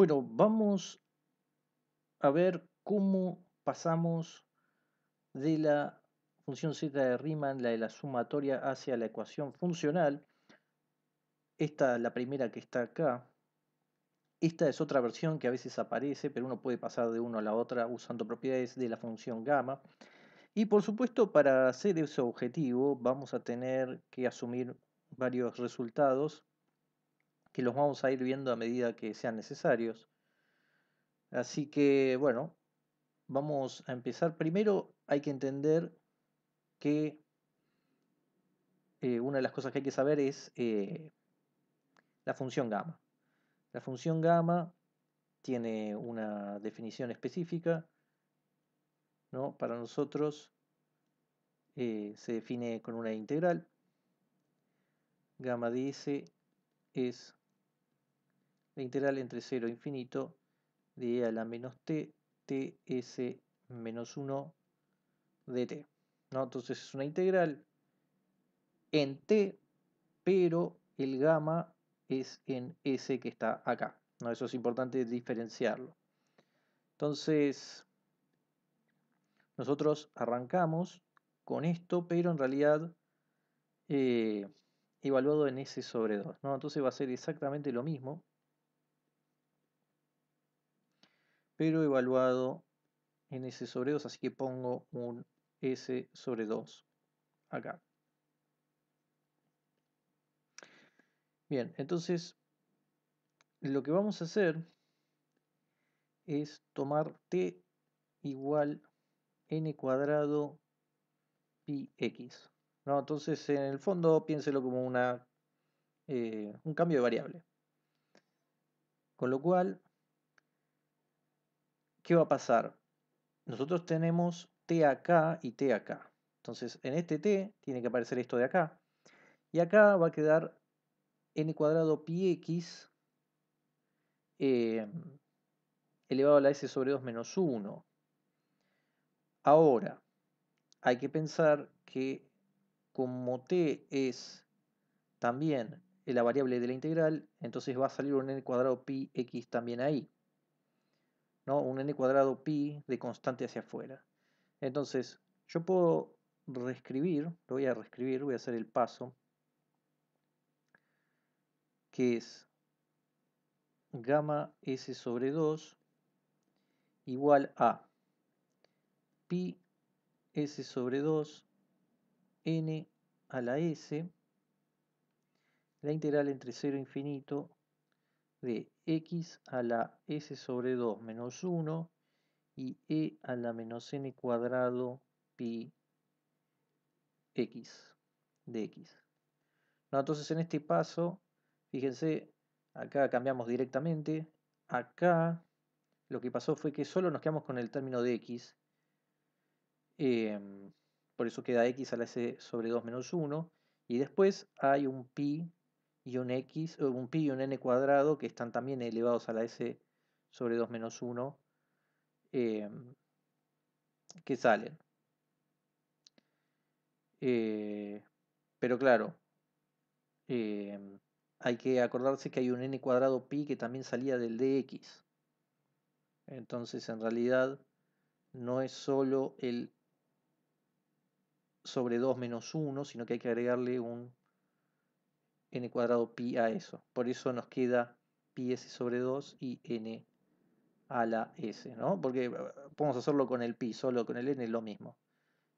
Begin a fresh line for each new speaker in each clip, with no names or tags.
Bueno, vamos a ver cómo pasamos de la función z de Riemann, la de la sumatoria, hacia la ecuación funcional. Esta, la primera que está acá. Esta es otra versión que a veces aparece, pero uno puede pasar de una a la otra usando propiedades de la función gamma. Y por supuesto, para hacer ese objetivo, vamos a tener que asumir varios resultados que los vamos a ir viendo a medida que sean necesarios. Así que, bueno, vamos a empezar. Primero hay que entender que eh, una de las cosas que hay que saber es eh, la función gamma. La función gamma tiene una definición específica. Para nosotros eh, se define con una integral. Gamma de S es la integral entre 0 e infinito de a la menos t, ts menos 1 dt. ¿no? Entonces es una integral en t, pero el gamma es en s que está acá. ¿no? Eso es importante diferenciarlo. Entonces, nosotros arrancamos con esto, pero en realidad eh, evaluado en S sobre 2. Entonces va a ser exactamente lo mismo. pero evaluado en S sobre 2, así que pongo un S sobre 2 acá. Bien, entonces lo que vamos a hacer es tomar t igual n cuadrado pi x. Entonces en el fondo piénselo como una, eh, un cambio de variable. Con lo cual ¿Qué va a pasar? Nosotros tenemos T acá y T acá. Entonces, en este T tiene que aparecer esto de acá. Y acá va a quedar n cuadrado pi x eh, elevado a la s sobre 2 menos 1. Ahora, hay que pensar que como t es también la variable de la integral, entonces va a salir un n cuadrado pi x también ahí. ¿no? un n cuadrado pi de constante hacia afuera. Entonces, yo puedo reescribir, lo voy a reescribir, voy a hacer el paso, que es gamma S sobre 2 igual a pi S sobre 2 n a la S, la integral entre 0 e infinito de x a la s sobre 2 menos 1 y e a la menos n cuadrado pi x de x. entonces en este paso, fíjense, acá cambiamos directamente. Acá lo que pasó fue que solo nos quedamos con el término de x. Em, por eso queda x a la s sobre 2 menos 1. Y después hay un pi y un x, un pi y un n cuadrado que están también elevados a la s sobre 2 menos 1 em, que salen. Eh, pero claro, em, hay que acordarse que hay un n cuadrado pi que también salía del dx. Entonces en realidad no es solo el sobre 2 menos 1, sino que hay que agregarle un n cuadrado pi a eso. Por eso nos queda pi s sobre 2 y n a la s, ¿no? Porque eh, podemos hacerlo con el pi, solo con el n es lo mismo.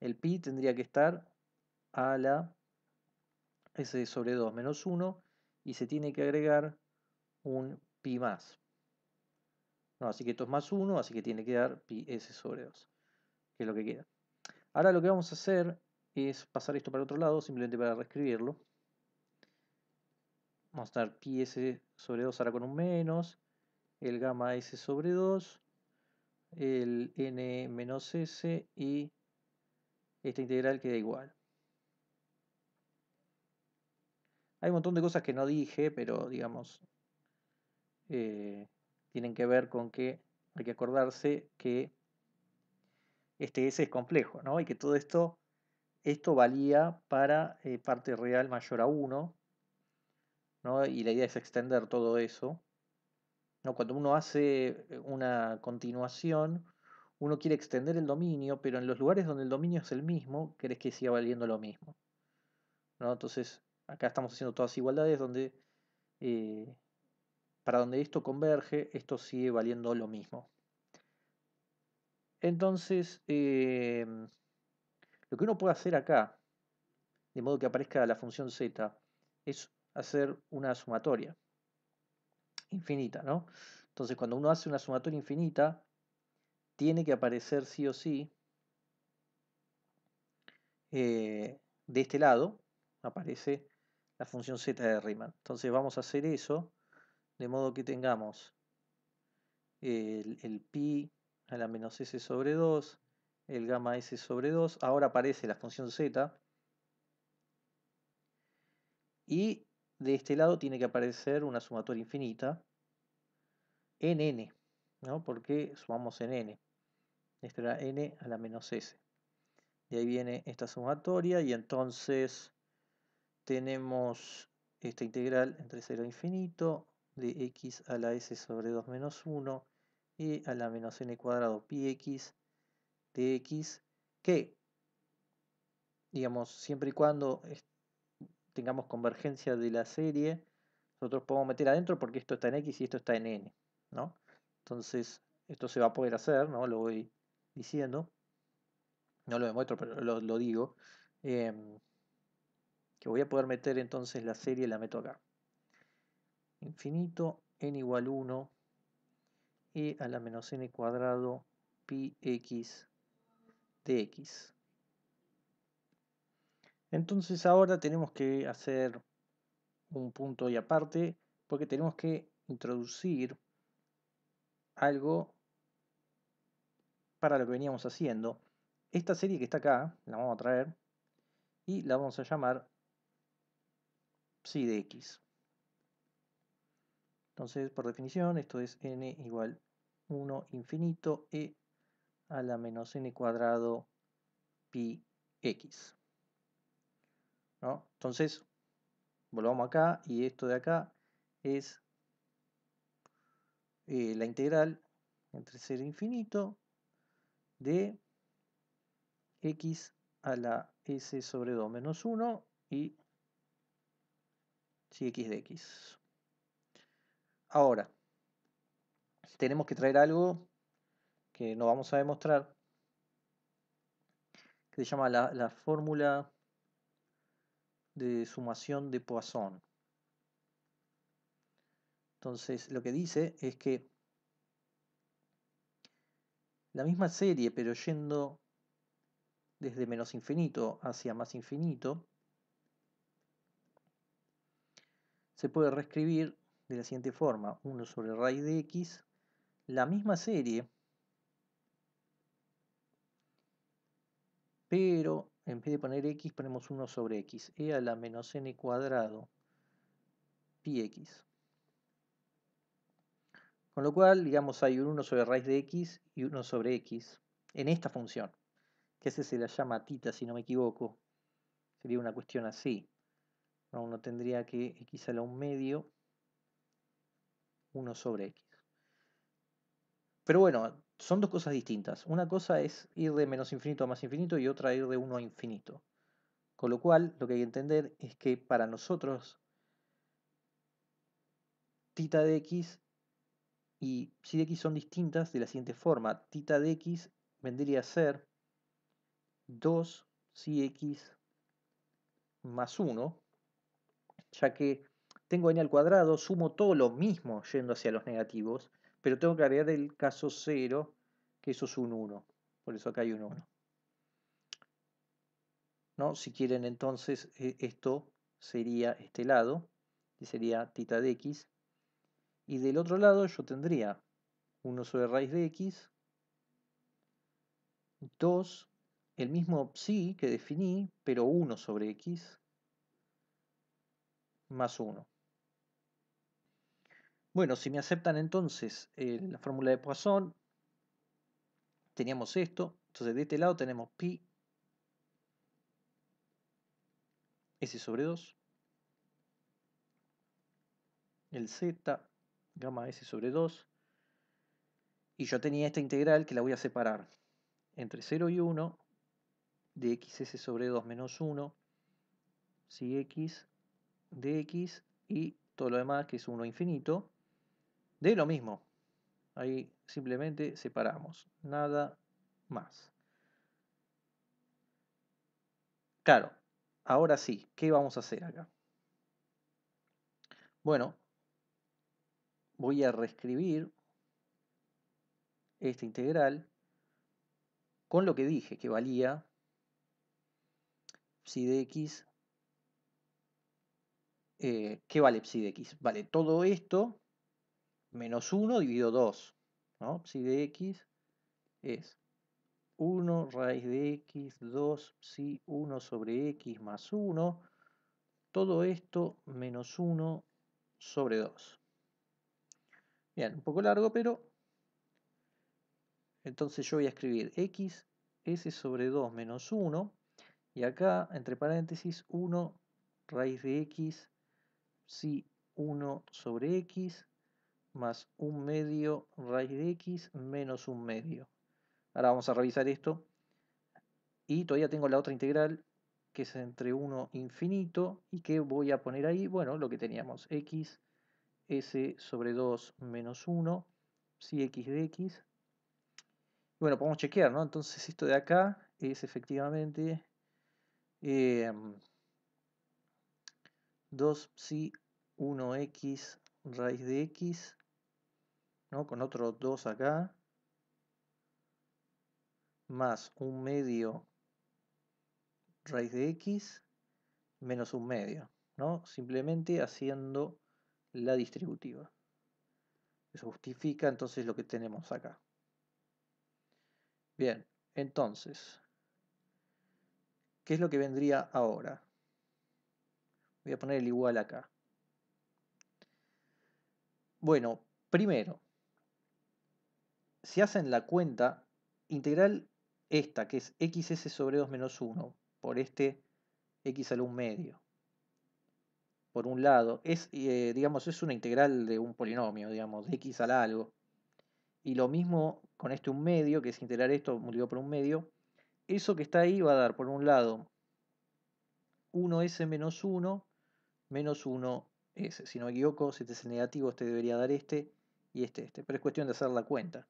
El pi tendría que estar a la s sobre 2 menos 1 y se tiene que agregar un pi más. No, así que esto es más 1, así que tiene que dar pi s sobre 2, que es lo que queda. Ahora lo que vamos a hacer es pasar esto para otro lado, simplemente para reescribirlo mostrar pi s sobre 2 ahora con un menos, el gamma s sobre 2, el n menos s y esta integral queda igual. Hay un montón de cosas que no dije, pero digamos, eh, tienen que ver con que hay que acordarse que este S es complejo, ¿no? Y que todo esto, esto valía para eh, parte real mayor a 1, y la idea es extender todo eso. ¿no? Cuando uno hace eh, una continuación, uno quiere extender el dominio, pero en los lugares donde el dominio es el mismo, querés que siga valiendo lo mismo. Entonces, acá estamos haciendo todas igualdades donde eh, para donde esto converge, esto sigue valiendo lo mismo. Entonces, em, lo que uno puede hacer acá, de modo que aparezca la función z, es hacer una sumatoria infinita, ¿no? Entonces, cuando uno hace una sumatoria infinita, tiene que aparecer sí o sí eh, de este lado, aparece la función z de Riemann. Entonces vamos a hacer eso, de modo que tengamos el, pi a la menos s sobre 2, el gamma s sobre 2, ahora aparece la función z, y de este lado tiene que aparecer una sumatoria infinita en n, ¿no? porque sumamos en n. esto era n a la menos s. Y ahí viene esta sumatoria y entonces tenemos esta integral entre 0 e infinito de x a la s sobre 2 menos 1 y a la menos n cuadrado pi x de x que, digamos, siempre y cuando tengamos convergencia de la serie, nosotros podemos meter adentro porque esto está en X y esto está en N, ¿no? Entonces, esto se va a poder hacer, ¿no? Lo voy diciendo. No lo demuestro, pero lo, digo. Em, que voy a poder meter entonces la serie, la meto acá. Infinito, n igual 1, e a la menos n cuadrado, pi x dx. Entonces ahora tenemos que hacer un punto y aparte porque tenemos que introducir algo para lo que veníamos haciendo. Esta serie que está acá, la vamos a traer y la vamos a llamar psi de x. Entonces, por definición, esto es n igual 1 infinito e a la menos n cuadrado pi x. Entonces, volvamos acá y esto de acá es eh, la integral entre 0 infinito de x a la s sobre 2 menos 1 y si x de x. Ahora, tenemos que traer algo que no vamos a demostrar, que se llama la, la fórmula de sumación de Poisson. Entonces, lo que dice es que la misma serie, pero yendo desde menos infinito hacia más infinito, se puede reescribir de la siguiente forma, 1 sobre raíz de x, la misma serie, pero en vez de poner x ponemos 1 sobre x, e a la menos n cuadrado pi x. Con lo cual, digamos, hay un 1 sobre raíz de x y 1 sobre x en esta función, que ese se la llama tita, si no me equivoco. Sería una cuestión así. uno tendría que x a la 1 medio, 1 sobre x. Pero bueno, son dos cosas distintas. Una cosa es ir de menos infinito a más infinito y otra ir de 1 a infinito. Con lo cual, lo que hay que entender es que para nosotros, tita de x y psi de x son distintas de la siguiente forma. Tita de x vendría a ser 2 psi x más 1, ya que tengo n al cuadrado, sumo todo lo mismo yendo hacia los negativos, pero tengo que agregar el caso 0, que eso es un 1. Por eso acá hay un 1. ¿No? Si quieren entonces, eh, esto sería este lado, que sería tita de x. Y del otro lado yo tendría 1 sobre raíz de x, 2, el mismo psi que definí, pero 1 sobre x, más 1. Bueno, si me aceptan entonces eh, la fórmula de Poisson, teníamos esto. Entonces de este lado tenemos pi S sobre 2. El z, gamma S sobre 2. Y yo tenía esta integral que la voy a separar entre 0 y 1 de xs sobre 2 menos 1, si x, dx y todo lo demás que es 1 infinito de lo mismo. Ahí simplemente separamos, nada más. Claro, ahora sí, ¿qué vamos a hacer acá? Bueno, voy a reescribir esta integral con lo que dije, que valía psi de x. Eh, ¿Qué vale psi de x? Vale todo esto menos 1 dividido 2. ¿no? Psi de x es 1 raíz de x, 2 psi 1 sobre x más 1. Todo esto menos 1 sobre 2. Bien, un poco largo, pero... Entonces yo voy a escribir x, s sobre 2 menos 1. Y acá, entre paréntesis, 1 raíz de x, psi 1 sobre x más un medio raíz de x menos un medio. Ahora vamos a revisar esto. Y todavía tengo la otra integral que es entre 1 infinito. ¿Y que voy a poner ahí? Bueno, lo que teníamos, x, s sobre 2 menos 1, si x de x. bueno, podemos chequear, ¿no? Entonces esto de acá es efectivamente 2 psi 1x raíz de x ¿no? con otro 2 acá, más un medio raíz de x menos un medio, ¿no? simplemente haciendo la distributiva. Eso justifica entonces lo que tenemos acá. Bien, entonces, ¿qué es lo que vendría ahora? Voy a poner el igual acá. Bueno, primero, si hacen la cuenta, integral esta, que es xs sobre 2 menos 1, por este x al 1 medio, por un lado, es, eh, digamos, es una integral de un polinomio, digamos, de x al algo. Y lo mismo con este 1 medio, que es integrar esto multiplicado por 1 medio. Eso que está ahí va a dar, por un lado, 1s menos 1 menos 1s. Si no me equivoco, si este es el negativo, este debería dar este y este, este. Pero es cuestión de hacer la cuenta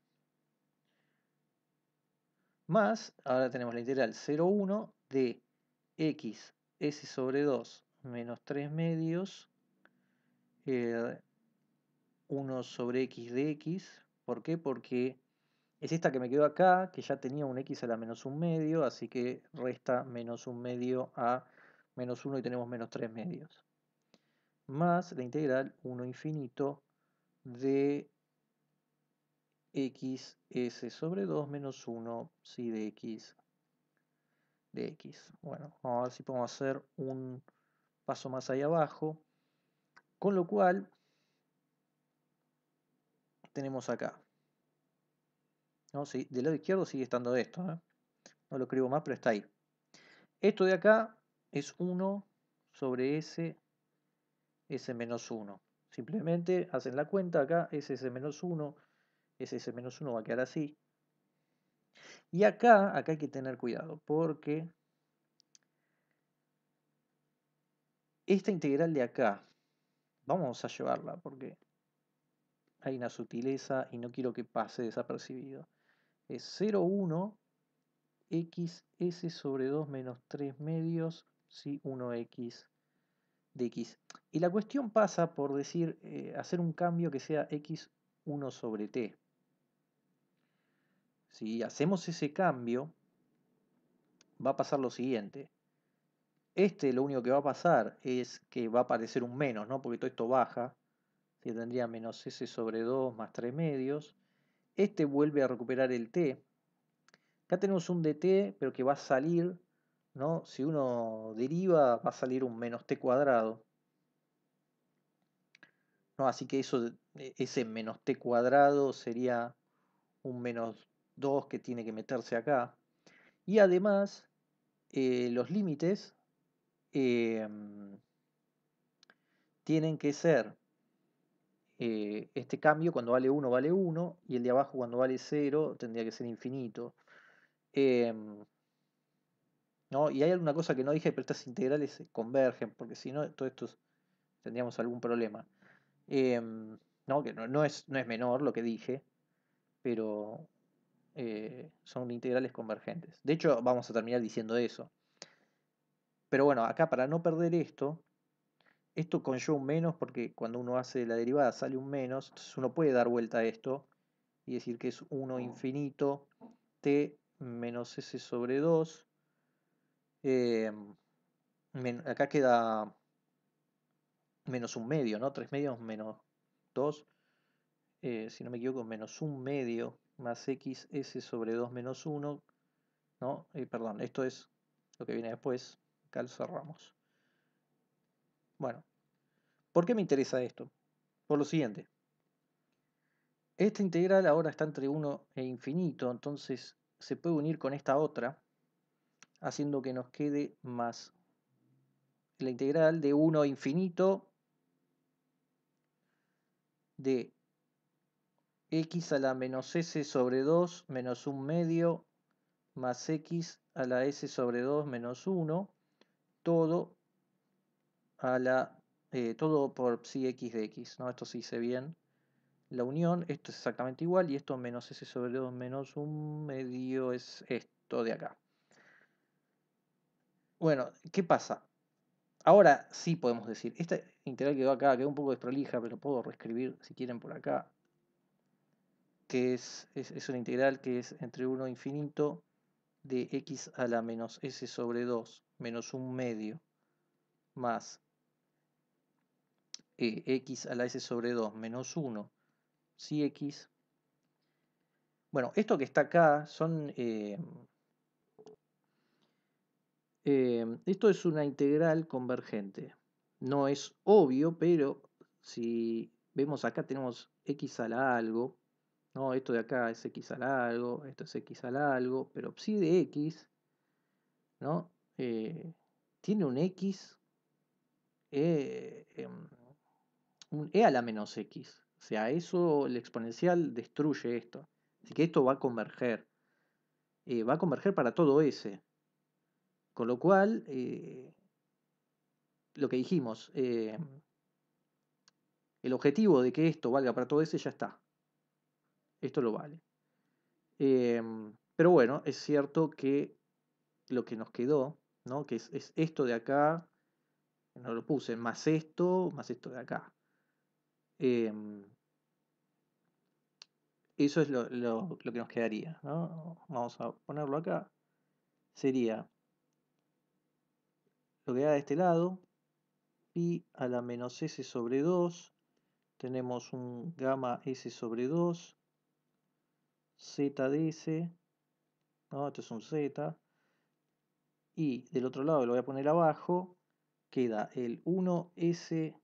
más, ahora tenemos la integral 0, 1 de x s sobre 2 menos 3 medios 1 eh, sobre x de x. ¿Por qué? Porque es esta que me quedó acá, que ya tenía un x a la menos 1 medio, así que resta menos 1 medio a menos 1 y tenemos menos 3 medios. Más la integral 1 infinito de x s sobre 2 menos 1 si de x de x. Bueno, vamos a ver si podemos hacer un paso más ahí abajo. Con lo cual, tenemos acá. ¿No? del lado izquierdo sigue estando esto. ¿eh? No lo escribo más, pero está ahí. Esto de acá es 1 sobre S, S menos 1. Simplemente hacen la cuenta acá, S, S menos 1 SS-1 va a quedar así. Y acá, acá hay que tener cuidado porque esta integral de acá, vamos a llevarla porque hay una sutileza y no quiero que pase desapercibido. Es 0, 1, xs sobre 2 menos 3 medios, si 1x de x. Y la cuestión pasa por decir, eh, hacer un cambio que sea x1 sobre t. Si hacemos ese cambio, va a pasar lo siguiente. Este lo único que va a pasar es que va a aparecer un menos, ¿no? Porque todo esto baja. Si tendría menos S sobre 2 más 3 medios. Este vuelve a recuperar el T. Acá tenemos un DT, pero que va a salir, ¿no? Si uno deriva, va a salir un menos T cuadrado. ¿No? Así que eso, e, ese menos T cuadrado sería un menos 2 que tiene que meterse acá. Y además, eh, los límites em, tienen que ser eh, este cambio cuando vale 1 vale 1 y el de abajo cuando vale 0 tendría que ser infinito. Em, ¿no? Y hay alguna cosa que no dije, pero estas integrales convergen, porque si no, todos estos tendríamos algún problema. Em, ¿no? Que es, no es menor lo que dije, pero eh, son integrales convergentes. De hecho, vamos a terminar diciendo eso. Pero bueno, acá para no perder esto, esto yo un menos porque cuando uno hace la derivada sale un menos, entonces uno puede dar vuelta a esto y decir que es 1 infinito t menos s sobre 2. Eh, acá queda menos un medio, ¿no? 3 medios menos 2, eh, si no me equivoco, menos un medio más xs sobre 2 menos 1, ¿no? Eh, perdón, esto es lo que viene después, acá lo cerramos. Bueno, ¿por qué me interesa esto? Por lo siguiente. Esta integral ahora está entre 1 e infinito, entonces se puede unir con esta otra, haciendo que nos quede más la integral de 1 a infinito de x a la menos s sobre 2 menos 1 medio más x a la s sobre 2 menos 1, todo a la eh, todo por psi x de x, ¿no? Esto se dice bien. La unión, esto es exactamente igual, y esto menos s sobre 2 menos 1 medio es esto de acá. Bueno, ¿qué pasa? Ahora sí podemos decir, esta integral quedó acá quedó un poco desprolija, pero puedo reescribir si quieren por acá que es, una integral que es entre 1 infinito de x a la menos s sobre 2 menos un medio más eh, x a la s sobre 2 menos 1 si x bueno, esto que está acá son eh, eh, esto es una integral convergente no es obvio, pero si vemos acá tenemos x a la algo no, esto de acá es x al algo, esto es x al algo, pero psi de x, ¿no? Eh, tiene un x, eh, em, un e a la menos x. O sea, eso, el exponencial destruye esto. Así que esto va a converger. Eh, va a converger para todo ese. Con lo cual, lo que dijimos, el objetivo de que esto valga para todo ese ya está esto lo vale. Em, pero bueno, es cierto que lo que nos quedó, ¿no? que es, esto de acá, no lo puse, más esto, más esto de acá. Em, eso es lo, que nos quedaría. Vamos a ponerlo acá. Sería lo que da de este lado, pi a la menos s sobre 2, tenemos un gamma s sobre 2, Z dice, ¿no? Esto es un Z. Y del otro lado lo voy a poner abajo. Queda el 1S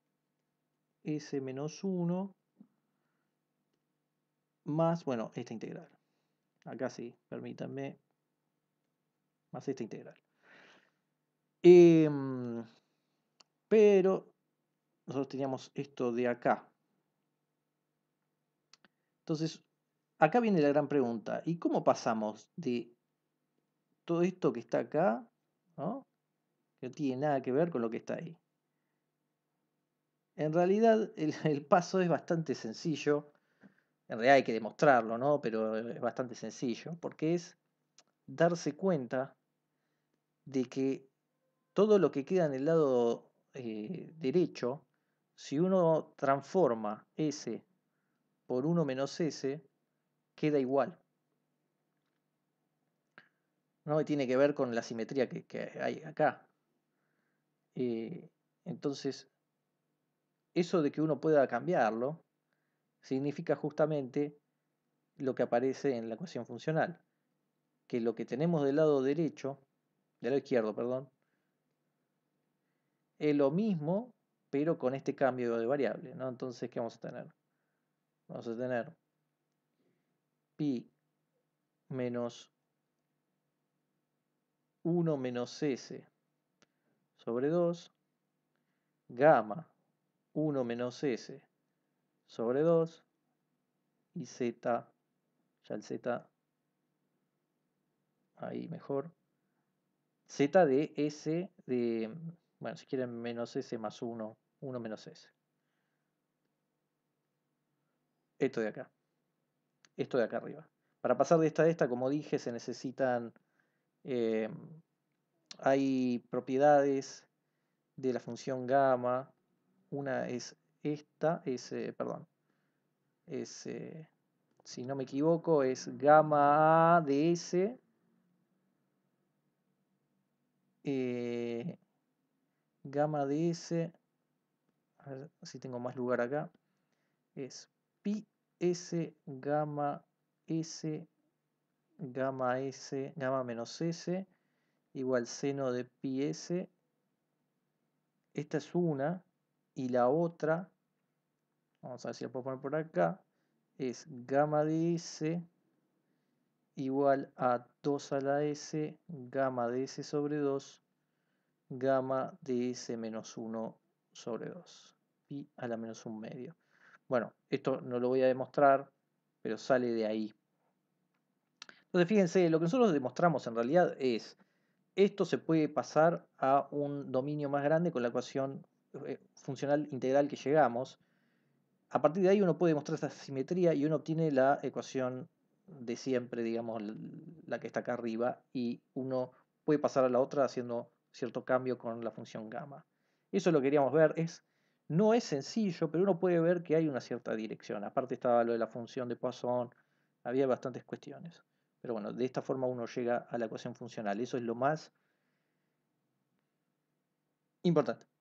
S-1 más, bueno, esta integral. Acá sí, permítanme. Más esta integral. Em, pero nosotros teníamos esto de acá. Entonces, acá viene la gran pregunta. ¿Y cómo pasamos de todo esto que está acá, que no tiene nada que ver con lo que está ahí? En realidad el, paso es bastante sencillo. En realidad hay que demostrarlo, ¿no? Pero es bastante sencillo. Porque es darse cuenta de que todo lo que queda en el lado eh, derecho, si uno transforma S por 1 menos S, queda igual. ¿no? tiene que ver con la simetría que, hay acá. Eh, entonces, eso de que uno pueda cambiarlo significa justamente lo que aparece en la ecuación funcional, que lo que tenemos del lado derecho, del lado izquierdo, perdón, es lo mismo, pero con este cambio de variable, ¿no? Entonces, ¿qué vamos a tener? Vamos a tener pi menos 1 menos s sobre 2, gamma 1 menos s sobre 2 y z, ya el z, ahí mejor, z de s de, mm, bueno, si quieren menos s más 1, 1 menos s. Esto de acá esto de acá arriba. Para pasar de esta a esta, como dije, se necesitan... Eh, hay propiedades de la función gamma. Una es esta, es, eh, perdón, eh, si no me equivoco, es gamma A de S. gamma de S, a ver si tengo más lugar acá, es pi S, gamma S, gamma S, gamma menos S, igual seno de pi S. Esta es una y la otra, vamos a ver si la puedo poner por acá, es gamma de S igual a 2 a la S, gamma de S sobre 2, gamma de S menos 1 sobre 2, pi a la menos 1 medio. Bueno, esto no lo voy a demostrar, pero sale de ahí. Entonces, fíjense, lo que nosotros demostramos en realidad es, esto se puede pasar a un dominio más grande con la ecuación eh, funcional integral que llegamos. A partir de ahí uno puede demostrar esa simetría y uno obtiene la ecuación de siempre, digamos, la que está acá arriba, y uno puede pasar a la otra haciendo cierto cambio con la función gamma. Eso lo queríamos ver, es no es sencillo, pero uno puede ver que hay una cierta dirección. Aparte estaba lo de la función de Poisson, había bastantes cuestiones. Pero bueno, de esta forma uno llega a la ecuación funcional. Eso es lo más importante.